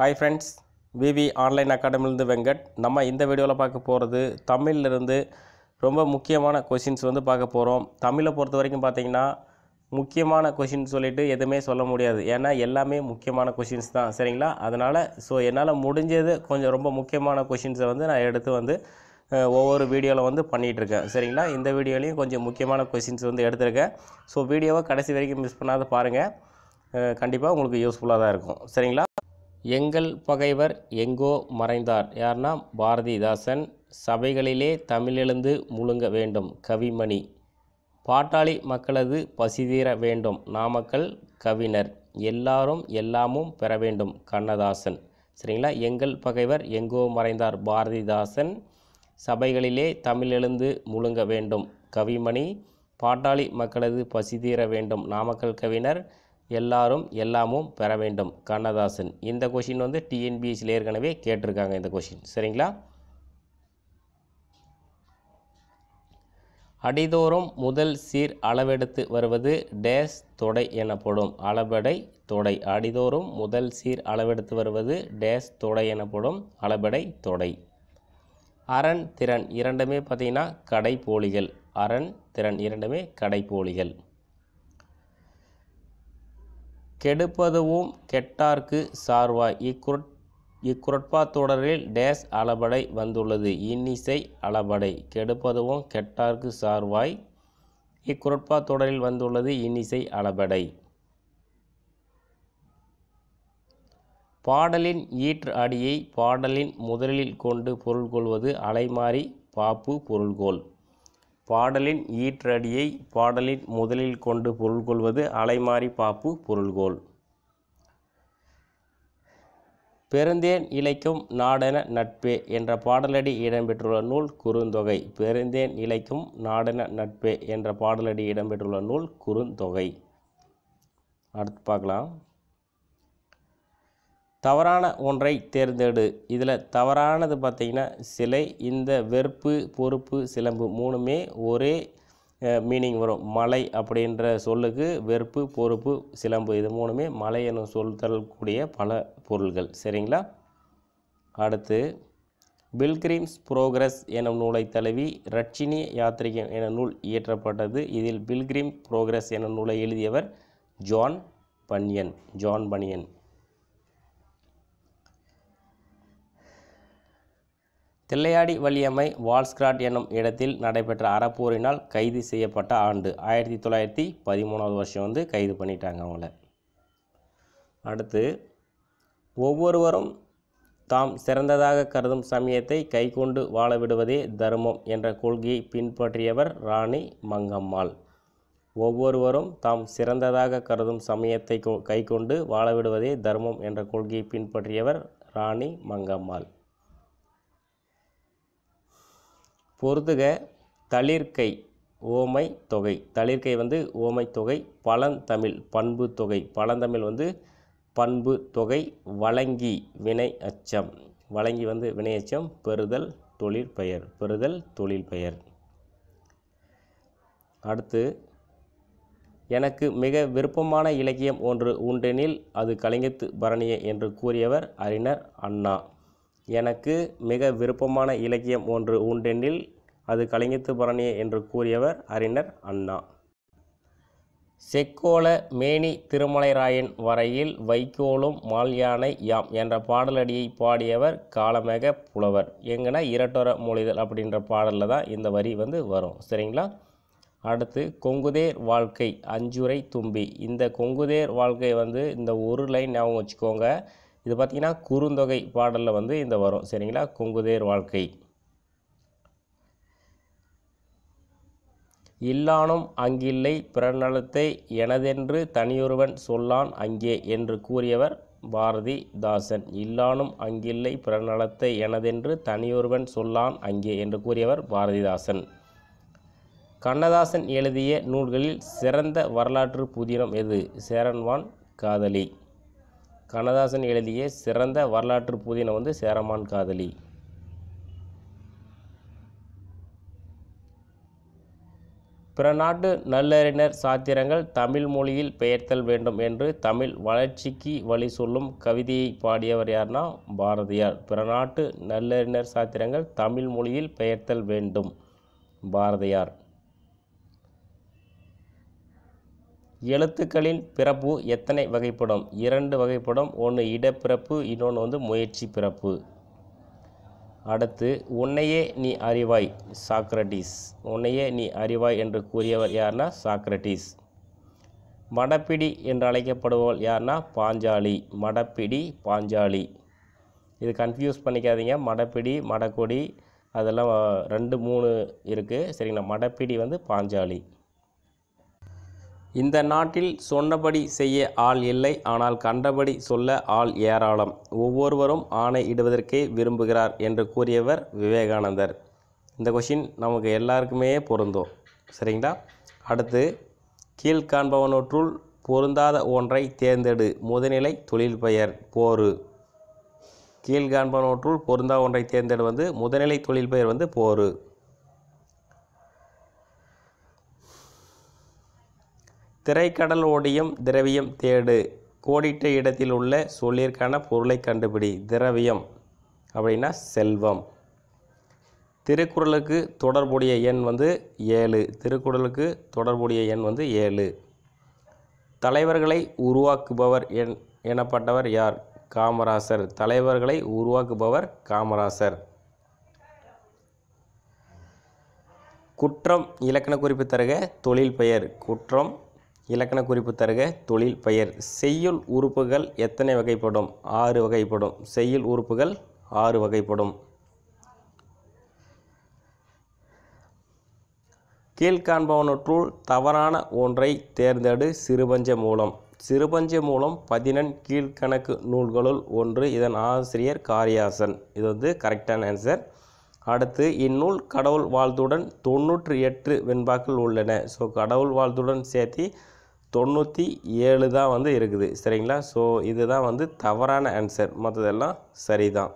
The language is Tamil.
ஹாய் ஃப்ரெண்ட்ஸ் விவி ஆன்லைன் அகாடமிலேருந்து வெங்கட் நம்ம இந்த வீடியோவில் பார்க்க போகிறது தமிழ்லேருந்து ரொம்ப முக்கியமான கொஷின்ஸ் வந்து பார்க்க போகிறோம் தமிழை பொறுத்த வரைக்கும் பார்த்தீங்கன்னா முக்கியமான கொஷின் சொல்லிவிட்டு எதுவுமே சொல்ல முடியாது ஏன்னா எல்லாமே முக்கியமான கொஷின்ஸ் தான் சரிங்களா அதனால் ஸோ என்னால் முடிஞ்சது கொஞ்சம் ரொம்ப முக்கியமான கொஷின்ஸை வந்து நான் எடுத்து வந்து ஒவ்வொரு வீடியோவில் வந்து பண்ணிகிட்ருக்கேன் சரிங்களா இந்த வீடியோலையும் கொஞ்சம் முக்கியமான கொஷின்ஸ் வந்து எடுத்திருக்கேன் ஸோ வீடியோவை கடைசி வரைக்கும் மிஸ் பண்ணாத பாருங்கள் கண்டிப்பாக உங்களுக்கு யூஸ்ஃபுல்லாக தான் இருக்கும் சரிங்களா எங்கள் பகைவர் எங்கோ மறைந்தார் யார்னா பாரதிதாசன் சபைகளிலே தமிழெழுந்து முழுங்க வேண்டும் கவிமணி பாட்டாளி மக்களது பசிதீர வேண்டும் நாமக்கல் கவிஞர் எல்லாரும் எல்லாமும் பெற வேண்டும் கண்ணதாசன் சரிங்களா எங்கள் பகைவர் எங்கோ மறைந்தார் பாரதிதாசன் சபைகளிலே தமிழெழுந்து முழுங்க வேண்டும் கவிமணி பாட்டாளி மக்களது பசிதீர வேண்டும் நாமக்கல் கவிஞர் எல்லாரும் எல்லாமும் பெற வேண்டும் கண்ணதாசன் இந்த கொஷின் வந்து டிஎன்பிஎஸ்சியில் ஏற்கனவே கேட்டிருக்காங்க இந்த கொஷின் சரிங்களா அடிதோறும் முதல் சீர் அளவெடுத்து வருவது டேஸ் தொடை எனப்படும் அளபடை தொடை அடிதோறும் முதல் சீர் அளவெடுத்து வருவது டேஸ் தொடை எனப்படும் அளபடை தொடை அரண் திறன் இரண்டுமே பார்த்திங்கன்னா கடைப்போலிகள் அரண் திறன் இரண்டுமே கடைப்போலிகள் கெடுப்பதுவும் கெட்டார்க்கு சார்வாய் இக்குரட் இக்குறட்பா தொடரில் டேஸ் அளபடை வந்துள்ளது இன்னிசை அளபடை கெடுப்பதுவும் கெட்டார்க்கு சார்வாய் இக்குறட்பா தொடரில் வந்துள்ளது இன்னிசை அளபடை பாடலின் ஈற்று அடியை பாடலின் முதலில் கொண்டு பொருள் கொள்வது அலைமாறி பாப்பு பொருள்கோள் பாடலின் ஈற்றடியை பாடலின் முதலில் கொண்டு பொருள் கொள்வது அலைமாறி பாப்பு பொருள்கோள் பெருந்தேன் இழைக்கும் நாடென நட்பே என்ற பாடலடி இடம்பெற்றுள்ள நூல் குறுந்தொகை பெருந்தேன் இழைக்கும் நாடென நட்பே என்ற பாடலடி இடம்பெற்றுள்ள நூல் குறுந்தொகை அடுத்து பார்க்கலாம் தவறான ஒன்றை தேர்ந்தெடு இதில் தவறானது பார்த்திங்கன்னா சிலை இந்த வெறுப்பு பொறுப்பு சிலம்பு மூணுமே ஒரே மீனிங் வரும் மலை அப்படின்ற சொல்லுக்கு வெறுப்பு பொறுப்பு சிலம்பு இது மூணுமே மலை எனும் சொல் தரக்கூடிய பல பொருள்கள் சரிங்களா அடுத்து பில்கிரீம்ஸ் ப்ரோக்ரஸ் எனும் நூலை தழுவி ரட்சினி யாத்திரிகம் என நூல் இயற்றப்பட்டது இதில் பில்கிரீம் ப்ரோக்ரஸ் எனும் நூலை எழுதியவர் ஜான் பன்யன் ஜான் பனியன் தில்லையாடி வள்ளியம்மை வால்ஸ்கிராட் என்னும் இடத்தில் நடைபெற்ற அறப்போரினால் கைது செய்யப்பட்ட ஆண்டு ஆயிரத்தி தொள்ளாயிரத்தி பதிமூணாவது வருஷம் வந்து கைது பண்ணிட்டாங்க அவங்கள அடுத்து ஒவ்வொருவரும் தாம் சிறந்ததாக கருதும் சமயத்தை கைக்கொண்டு வாழ விடுவதே தர்மம் என்ற கொள்கையை பின்பற்றியவர் ராணி மங்கம்மாள் ஒவ்வொருவரும் தாம் சிறந்ததாக கருதும் சமயத்தை கைக்கொண்டு வாழ விடுவதே தர்மம் என்ற கொள்கையை பின்பற்றியவர் ராணி மங்கம்மாள் பொருதுக தளிர்கை ஓமை தொகை தளிர்கை வந்து ஓமை தொகை பழந்தமிழ் பண்பு தொகை பழந்தமிழ் வந்து பண்பு தொகை வழங்கி வினை அச்சம் வழங்கி வந்து வினை அச்சம் பெறுதல் தொழில் பெயர் பெறுதல் தொழில் பெயர் அடுத்து எனக்கு மிக விருப்பமான இலக்கியம் ஒன்று உண்டெனில் அது கலிங்கத்து பரணிய என்று கூறியவர் அறிஞர் அண்ணா எனக்கு மிக விருப்பமான இலக்கியம் ஒன்று உண்டெனில் அது கலிங்கத்து பரணியே என்று கூறியவர் அறிஞர் அண்ணா செக்கோல மேனி திருமலைராயன் வரையில் வைக்கோலும் மால்யானை யாம் என்ற பாடலடியை பாடியவர் காலமேக புலவர் எங்கன்னா இரட்டொர மொழிதல் அப்படின்ற பாடலில் தான் இந்த வரி வந்து வரும் சரிங்களா அடுத்து கொங்குதேர் வாழ்க்கை அஞ்சுரை தும்பி இந்த கொங்குதேர் வாழ்க்கை வந்து இந்த ஒரு லைன் ஞாபகம் வச்சுக்கோங்க இது பார்த்திங்கன்னா குறுந்தொகை பாடலில் வந்து இந்த வரும் சரிங்களா குங்குதேர் வாழ்க்கை இல்லானும் அங்கில்லை பிறநலத்தை எனதென்று தனியொருவன் சொல்லான் அங்கே என்று கூறியவர் பாரதி தாசன் இல்லானும் அங்கில்லை பிறநலத்தை எனதென்று தனியொருவன் சொல்லான் அங்கே என்று கூறியவர் பாரதிதாசன் கண்ணதாசன் எழுதிய நூல்களில் சிறந்த வரலாற்று புதினம் எது சேரன்வான் காதலி கண்ணதாசன் எழுதிய சிறந்த வரலாற்று புதினம் வந்து சேரமான் காதலி பிற நாட்டு நல்லறிஞர் சாத்திரங்கள் தமிழ் மொழியில் பெயர்த்தல் வேண்டும் என்று தமிழ் வளர்ச்சிக்கு வழி சொல்லும் கவிதையை பாடியவர் யார்னா பாரதியார் பிற நாட்டு நல்லறிஞர் சாத்திரங்கள் தமிழ் மொழியில் பெயர்த்தல் வேண்டும் பாரதியார் எழுத்துக்களின் பிறப்பு எத்தனை வகைப்படும் இரண்டு வகைப்படும் ஒன்று இடப்பிறப்பு இன்னொன்று வந்து முயற்சி பிறப்பு அடுத்து உன்னையே நீ அறிவாய் சாக்ரட்டிஸ் உன்னையே நீ அறிவாய் என்று கூறியவர் யார்னா சாக்ரட்டிஸ் மடப்பிடி என்று அழைக்கப்படுபவர் யார்னா பாஞ்சாலி மடப்பிடி பாஞ்சாலி இது கன்ஃபியூஸ் பண்ணிக்காதீங்க மடப்பிடி மடக்கொடி அதெல்லாம் ரெண்டு மூணு இருக்குது சரிங்களா மடப்பிடி வந்து பாஞ்சாலி இந்த நாட்டில் சொன்னபடி செய்ய ஆள் இல்லை ஆனால் கண்டபடி சொல்ல ஆள் ஏராளம் ஒவ்வொருவரும் ஆணை இடுவதற்கே விரும்புகிறார் என்று கூறியவர் விவேகானந்தர் இந்த கொஷின் நமக்கு எல்லாருக்குமே பொருந்தும் சரிங்களா அடுத்து கீழ்காண்பவனொற்றுள் பொருந்தாத ஒன்றை தேர்ந்தெடு முதநிலை தொழில் பெயர் போரு கீழ்காண்பவனொற்றுள் பொருந்தா ஒன்றை தேர்ந்தெடு வந்து முதநிலை தொழில் பெயர் வந்து போரு திரைக்கடல் ஓடியம் திரவியம் தேடு கோடிட்ட இடத்தில் உள்ள சொல்லிற்கான பொருளை கண்டுபிடி திரவியம் அப்படின்னா செல்வம் திருக்குறளுக்கு தொடர்புடைய எண் வந்து ஏழு திருக்குறளுக்கு தொடர்புடைய எண் வந்து ஏழு தலைவர்களை உருவாக்குபவர் என் எனப்பட்டவர் யார் காமராசர் தலைவர்களை உருவாக்குபவர் காமராசர் குற்றம் இலக்கண குறிப்பு தருக தொழில் பெயர் குற்றம் இலக்கண குறிப்பு தருக தொழில் பெயர் செய்யுள் உறுப்புகள் எத்தனை வகைப்படும் ஆறு வகைப்படும் செய்யுள் உறுப்புகள் ஆறு வகைப்படும் கீழ்காண்பவனற்றுள் தவறான ஒன்றை தேர்ந்தெடு சிறுபஞ்ச மூலம் சிறுபஞ்ச மூலம் பதினெண் கீழ்கணக்கு நூல்களுள் ஒன்று இதன் ஆசிரியர் காரியாசன் இது வந்து கரெக்டான ஆன்சர் அடுத்து இந்நூல் கடவுள் வாழ்த்துடன் தொன்னூற்றி எட்டு வெண்பாக்கள் உள்ளன ஸோ கடவுள் வாழ்த்துடன் சேர்த்து தொண்ணூற்றி ஏழு தான் வந்து இருக்குது சரிங்களா ஸோ இதுதான் வந்து தவறான ஆன்சர் மற்றதெல்லாம் சரி தான்